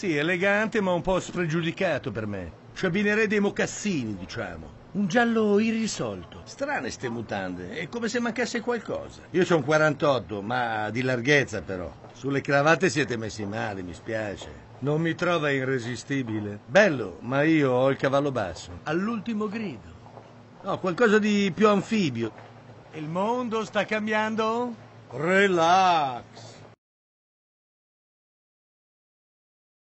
Sì, elegante ma un po' spregiudicato per me. Ci abbinerei dei mocassini, diciamo. Un giallo irrisolto. Strane ste mutande, è come se mancasse qualcosa. Io sono un 48, ma di larghezza però. Sulle cravatte siete messi male, mi spiace. Non mi trova irresistibile. Bello, ma io ho il cavallo basso. All'ultimo grido. No, qualcosa di più anfibio. Il mondo sta cambiando? Relax.